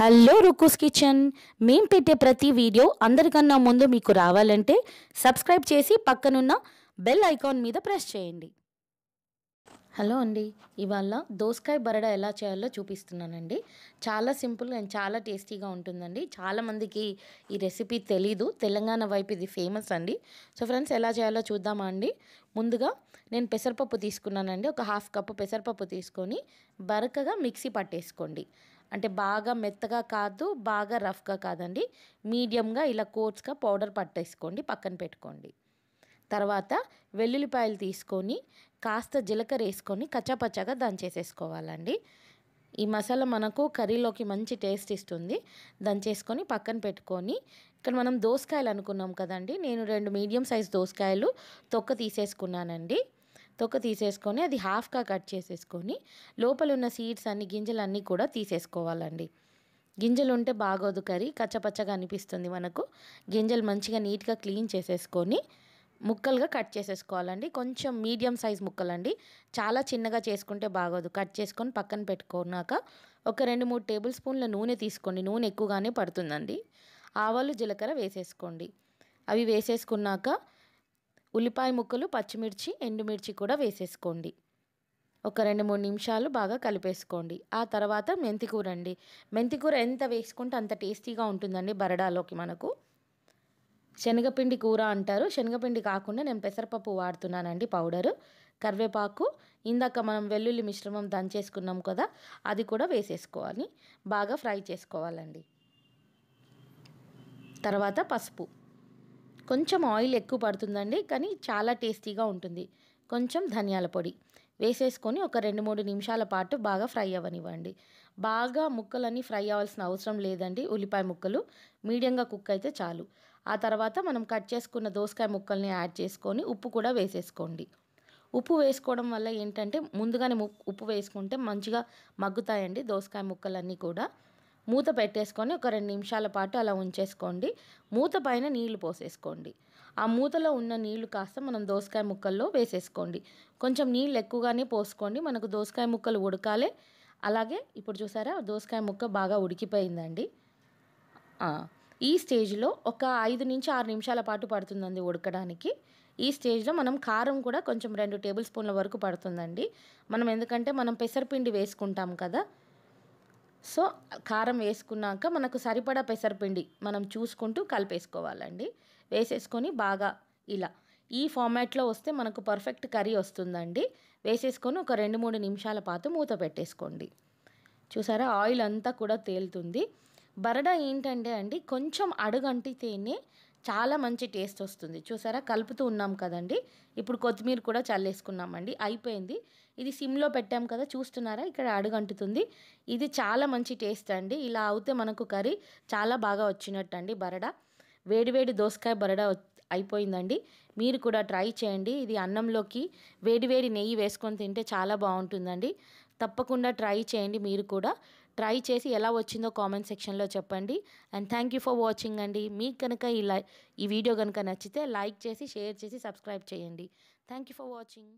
hello రుకుస్ kitchen మేము పెట్టే ప్రతి వీడియో అందరికన్నా ముందు మీకు రావాలంటే సబ్స్క్రైబ్ చేసి పక్కనున్న బెల్ ఐకాన్ మీద ప్రెస్ చేయండి హలో అండి ఇవాళ దోసకాయ బరడ ఎలా చేయాలో చూపిస్తున్నానండి చాలా సింపుల్ అండ్ చాలా టేస్టీగా ఉంటుందండి చాలామందికి ఈ రెసిపీ తెలీదు తెలంగాణ వైపు ఇది ఫేమస్ అండి సో ఫ్రెండ్స్ ఎలా చేయాలో చూద్దామా అండి ముందుగా నేను పెసరపప్పు తీసుకున్నానండి ఒక హాఫ్ కప్పు పెసరపప్పు తీసుకొని బరకగా మిక్సీ పట్టేసుకోండి అంటే బాగా మెత్తగా కాదు బాగా రఫ్గా కాదండి మీడియంగా ఇలా కోట్స్గా పౌడర్ పట్టేసుకోండి పక్కన పెట్టుకోండి తర్వాత వెల్లుల్లిపాయలు తీసుకొని కాస్త జీలకర్ర వేసుకొని కచ్చాపచ్చాగా దంచేసేసుకోవాలండి ఈ మసాలా మనకు కర్రీలోకి మంచి టేస్ట్ ఇస్తుంది దంచేసుకొని పక్కన పెట్టుకొని ఇక్కడ మనం దోసకాయలు అనుకున్నాం కదండి నేను రెండు మీడియం సైజ్ దోసకాయలు తొక్క తీసేసుకున్నానండి తొక్క తీసేసుకొని అది హాఫ్గా కట్ చేసేసుకొని లోపల ఉన్న సీడ్స్ అన్ని గింజలన్నీ కూడా తీసేసుకోవాలండి గింజలు ఉంటే బాగోదు కర్రీ కచ్చపచ్చగా అనిపిస్తుంది మనకు గింజలు మంచిగా నీట్గా క్లీన్ చేసేసుకొని ముక్కలుగా కట్ చేసేసుకోవాలండి కొంచెం మీడియం సైజ్ ముక్కలండి చాలా చిన్నగా చేసుకుంటే బాగోదు కట్ చేసుకొని పక్కన పెట్టుకున్నాక ఒక రెండు మూడు టేబుల్ స్పూన్ల నూనె తీసుకోండి నూనె ఎక్కువగానే పడుతుందండి ఆవాలు జీలకర్ర వేసేసుకోండి అవి వేసేసుకున్నాక ఉల్లిపాయ ముక్కలు పచ్చిమిర్చి ఎండుమిర్చి కూడా వేసేసుకోండి ఒక రెండు మూడు నిమిషాలు బాగా కలిపేసుకోండి ఆ తర్వాత మెంతికూర అండి మెంతికూర ఎంత వేసుకుంటే అంత టేస్టీగా ఉంటుందండి బరడాలోకి మనకు శనగపిండి కూర అంటారు శనగపిండి కాకుండా నేను పెసరపప్పు వాడుతున్నానండి పౌడరు కరివేపాకు ఇందాక మనం వెల్లుల్లి మిశ్రమం దంచేసుకున్నాం కదా అది కూడా వేసేసుకోవాలి బాగా ఫ్రై చేసుకోవాలండి తర్వాత పసుపు కొంచెం ఆయిల్ ఎక్కువ పడుతుందండి కానీ చాలా టేస్టీగా ఉంటుంది కొంచెం ధనియాల పొడి వేసేసుకొని ఒక రెండు మూడు నిమిషాల పాటు బాగా ఫ్రై అవ్వనివ్వండి బాగా ముక్కలన్నీ ఫ్రై అవ్వాల్సిన అవసరం లేదండి ఉల్లిపాయ ముక్కలు మీడియంగా కుక్ అయితే చాలు ఆ తర్వాత మనం కట్ చేసుకున్న దోసకాయ ముక్కల్ని యాడ్ చేసుకొని ఉప్పు కూడా వేసేసుకోండి ఉప్పు వేసుకోవడం వల్ల ఏంటంటే ముందుగానే ఉప్పు వేసుకుంటే మంచిగా మగ్గుతాయండి దోసకాయ ముక్కలన్నీ కూడా మూత పెట్టేసుకొని ఒక రెండు నిమిషాల పాటు అలా ఉంచేసుకోండి మూత పైన నీళ్లు పోసేసుకోండి ఆ మూతలో ఉన్న నీళ్లు కాస్త మనం దోసకాయ ముక్కల్లో వేసేసుకోండి కొంచెం నీళ్ళు ఎక్కువగానే పోసుకోండి మనకు దోసకాయ ముక్కలు ఉడకాలి అలాగే ఇప్పుడు చూసారా దోసకాయ ముక్క బాగా ఉడికిపోయిందండి ఈ స్టేజ్లో ఒక ఐదు నుంచి ఆరు నిమిషాల పాటు పడుతుందండి ఉడకడానికి ఈ స్టేజ్లో మనం కారం కూడా కొంచెం రెండు టేబుల్ స్పూన్ల వరకు పడుతుందండి మనం ఎందుకంటే మనం పెసరపిండి వేసుకుంటాం కదా సో కారం వేసుకున్నాక మనకు సరిపడా పెసరపిండి మనం చూసుకుంటూ కలిపేసుకోవాలండి వేసేసుకొని బాగా ఇలా ఈ ఫార్మాట్లో వస్తే మనకు పర్ఫెక్ట్ కర్రీ వస్తుందండి వేసేసుకొని ఒక రెండు మూడు నిమిషాల పాత మూత పెట్టేసుకోండి చూసారా ఆయిల్ అంతా కూడా తేలుతుంది బరడ ఏంటంటే అండి కొంచెం అడుగంటితేనే చాలా మంచి టేస్ట్ వస్తుంది చూసారా కలుపుతూ ఉన్నాం కదండి ఇప్పుడు కొత్తిమీర కూడా చల్లేసుకున్నామండి అయిపోయింది ఇది సిమ్లో పెట్టాం కదా చూస్తున్నారా ఇక్కడ అడుగంటుతుంది ఇది చాలా మంచి టేస్ట్ అండి ఇలా అవుతే మనకు కర్రీ చాలా బాగా వచ్చినట్టు అండి బరడా వేడివేడి దోసకాయ బరడా అయిపోయిందండి మీరు కూడా ట్రై చేయండి ఇది అన్నంలోకి వేడివేడి నెయ్యి వేసుకొని తింటే చాలా బాగుంటుందండి తప్పకుండా ట్రై చేయండి మీరు కూడా ట్రై చేసి ఎలా వచ్చిందో కామెంట్ సెక్షన్లో చెప్పండి and thank you for watching అండి మీకు కనుక ఈ లై ఈ వీడియో కనుక నచ్చితే లైక్ చేసి షేర్ చేసి సబ్స్క్రైబ్ చేయండి థ్యాంక్ యూ ఫర్ వాచింగ్